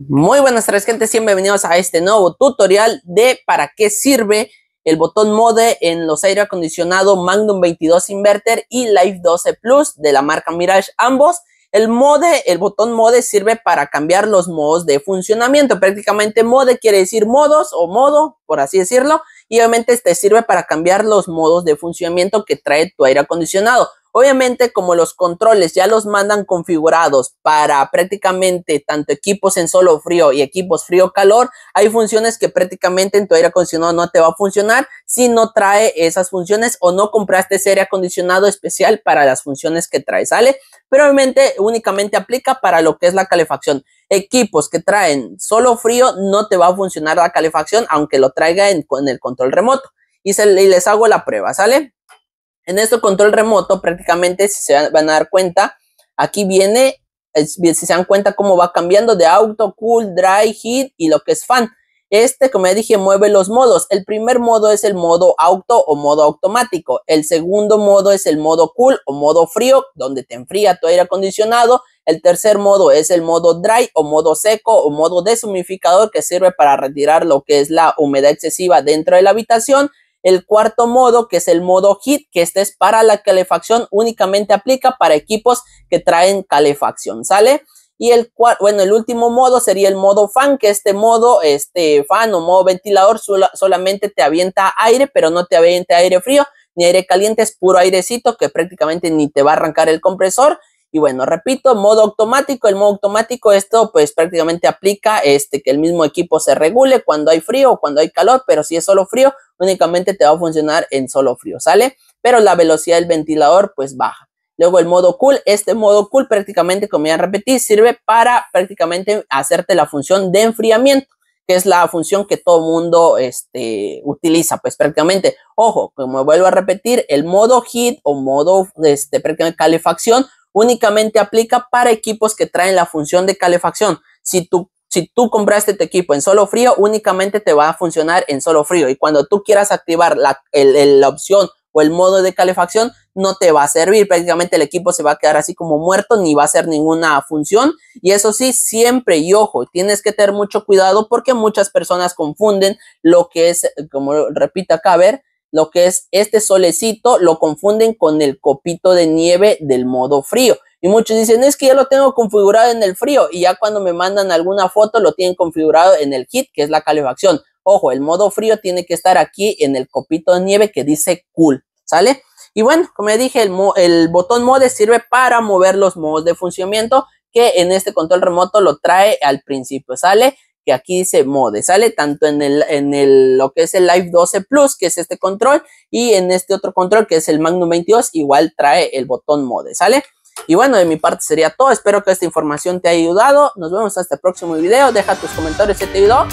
Muy buenas tardes gente, bienvenidos a este nuevo tutorial de para qué sirve el botón mode en los aire acondicionado Magnum 22 Inverter y Life 12 Plus de la marca Mirage, ambos. El mode, el botón mode sirve para cambiar los modos de funcionamiento, prácticamente mode quiere decir modos o modo, por así decirlo, y obviamente este sirve para cambiar los modos de funcionamiento que trae tu aire acondicionado. Obviamente, como los controles ya los mandan configurados para prácticamente tanto equipos en solo frío y equipos frío-calor, hay funciones que prácticamente en tu aire acondicionado no te va a funcionar si no trae esas funciones o no compraste ese aire acondicionado especial para las funciones que trae, ¿sale? Pero obviamente únicamente aplica para lo que es la calefacción. Equipos que traen solo frío no te va a funcionar la calefacción aunque lo traiga en, el control remoto. Y, se, y les hago la prueba, ¿sale? En esto control remoto, prácticamente, si se van a dar cuenta, aquí viene, si se dan cuenta cómo va cambiando de auto, cool, dry, heat y lo que es fan. Este, como ya dije, mueve los modos. El primer modo es el modo auto o modo automático. El segundo modo es el modo cool o modo frío, donde te enfría tu aire acondicionado. El tercer modo es el modo dry o modo seco o modo deshumificador que sirve para retirar lo que es la humedad excesiva dentro de la habitación. El cuarto modo, que es el modo HIT, que este es para la calefacción, únicamente aplica para equipos que traen calefacción, ¿sale? Y el bueno, el último modo sería el modo fan, que este modo, este fan o modo ventilador solamente te avienta aire, pero no te avienta aire frío ni aire caliente, es puro airecito que prácticamente ni te va a arrancar el compresor bueno, repito, modo automático. El modo automático, esto pues prácticamente aplica este, que el mismo equipo se regule cuando hay frío o cuando hay calor, pero si es solo frío, únicamente te va a funcionar en solo frío, ¿sale? Pero la velocidad del ventilador pues baja. Luego el modo cool, este modo cool prácticamente, como ya repetí, sirve para prácticamente hacerte la función de enfriamiento que es la función que todo mundo este, utiliza, pues prácticamente, ojo, como vuelvo a repetir, el modo heat o modo este, prácticamente calefacción únicamente aplica para equipos que traen la función de calefacción. Si tú, si tú compraste tu equipo en solo frío, únicamente te va a funcionar en solo frío. Y cuando tú quieras activar la, el, la opción o el modo de calefacción, no te va a servir. Prácticamente el equipo se va a quedar así como muerto, ni va a hacer ninguna función. Y eso sí, siempre y ojo, tienes que tener mucho cuidado porque muchas personas confunden lo que es, como repita acá, ver, lo que es este solecito, lo confunden con el copito de nieve del modo frío. Y muchos dicen, es que ya lo tengo configurado en el frío. Y ya cuando me mandan alguna foto, lo tienen configurado en el kit, que es la calefacción. Ojo, el modo frío tiene que estar aquí en el copito de nieve que dice cool, ¿sale? Y bueno, como dije, el botón mode sirve para mover los modos de funcionamiento que en este control remoto lo trae al principio, ¿sale? aquí dice mode, sale tanto en el, en el, lo que es el Live 12 Plus, que es este control, y en este otro control, que es el Magnum 22, igual trae el botón mode, ¿sale? Y bueno, de mi parte sería todo, espero que esta información te haya ayudado, nos vemos hasta el próximo video, deja tus comentarios si te ayudó,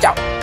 chao.